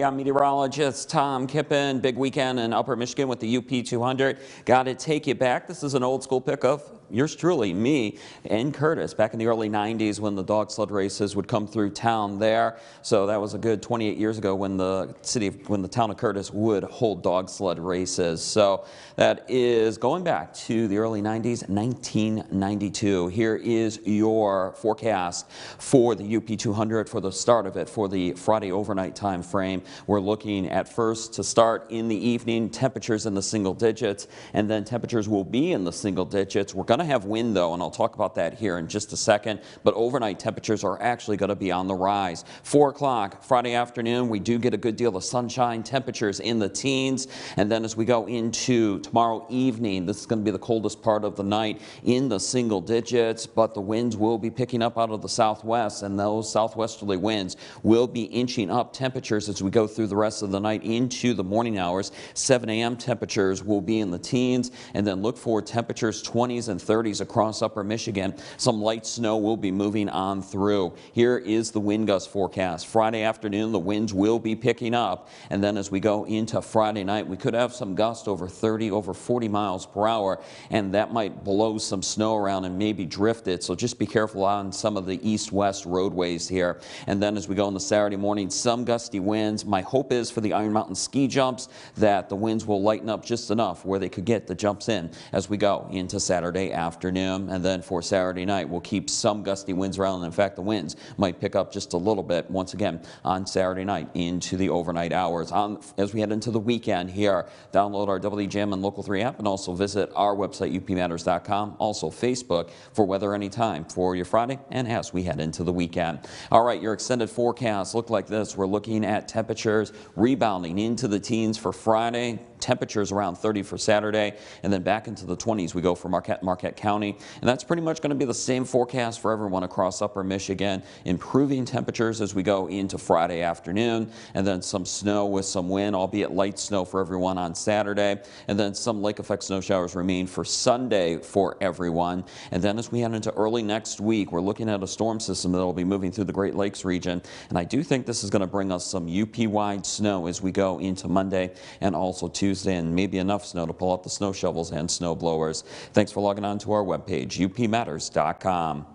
I'm meteorologist Tom Kippen. Big weekend in Upper Michigan with the UP 200. Got to take you back. This is an old school pickup yours truly, me, and Curtis back in the early 90s when the dog sled races would come through town there. So that was a good 28 years ago when the city, when the town of Curtis would hold dog sled races. So that is going back to the early 90s, 1992. Here is your forecast for the UP 200 for the start of it for the Friday overnight time frame. We're looking at first to start in the evening, temperatures in the single digits, and then temperatures will be in the single digits. We're going to to have wind, though, and I'll talk about that here in just a second. But overnight temperatures are actually going to be on the rise. 4 o'clock Friday afternoon, we do get a good deal of sunshine, temperatures in the teens. And then as we go into tomorrow evening, this is going to be the coldest part of the night in the single digits, but the winds will be picking up out of the southwest, and those southwesterly winds will be inching up temperatures as we go through the rest of the night into the morning hours. 7 a.m. temperatures will be in the teens, and then look for temperatures 20s and 30s 30s across upper Michigan. Some light snow will be moving on through. Here is the wind gust forecast. Friday afternoon, the winds will be picking up. And then as we go into Friday night, we could have some gusts over 30, over 40 miles per hour. And that might blow some snow around and maybe drift it. So just be careful on some of the east west roadways here. And then as we go on the Saturday morning, some gusty winds. My hope is for the Iron Mountain ski jumps that the winds will lighten up just enough where they could get the jumps in as we go into Saturday afternoon, and then for Saturday night, we'll keep some gusty winds around. And in fact, the winds might pick up just a little bit once again on Saturday night into the overnight hours. On, as we head into the weekend here, download our WGM and Local 3 app and also visit our website, upmatters.com, also Facebook for weather anytime for your Friday and as we head into the weekend. All right, your extended forecast look like this. We're looking at temperatures rebounding into the teens for Friday temperatures around 30 for Saturday, and then back into the 20s we go for Marquette, Marquette County. And that's pretty much going to be the same forecast for everyone across upper Michigan, improving temperatures as we go into Friday afternoon, and then some snow with some wind, albeit light snow for everyone on Saturday, and then some lake effect snow showers remain for Sunday for everyone. And then as we head into early next week, we're looking at a storm system that will be moving through the Great Lakes region, and I do think this is going to bring us some UP-wide snow as we go into Monday and also Tuesday. Tuesday, and maybe enough snow to pull out the snow shovels and snow blowers. Thanks for logging on to our webpage, upmatters.com.